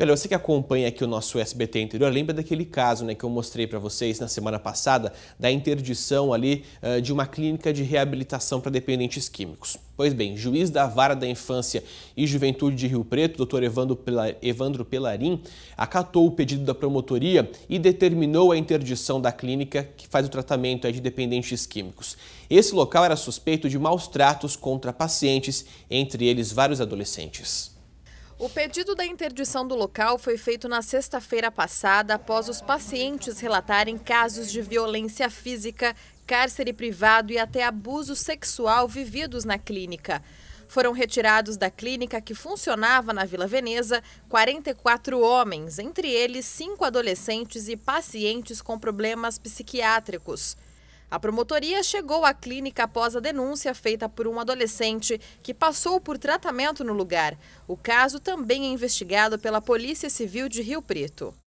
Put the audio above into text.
Olha, você que acompanha aqui o nosso SBT Interior, lembra daquele caso né, que eu mostrei para vocês na semana passada, da interdição ali uh, de uma clínica de reabilitação para dependentes químicos. Pois bem, juiz da Vara da Infância e Juventude de Rio Preto, doutor Evandro Pelarim, acatou o pedido da promotoria e determinou a interdição da clínica que faz o tratamento de dependentes químicos. Esse local era suspeito de maus tratos contra pacientes, entre eles vários adolescentes. O pedido da interdição do local foi feito na sexta-feira passada após os pacientes relatarem casos de violência física, cárcere privado e até abuso sexual vividos na clínica. Foram retirados da clínica que funcionava na Vila Veneza 44 homens, entre eles cinco adolescentes e pacientes com problemas psiquiátricos. A promotoria chegou à clínica após a denúncia feita por um adolescente que passou por tratamento no lugar. O caso também é investigado pela Polícia Civil de Rio Preto.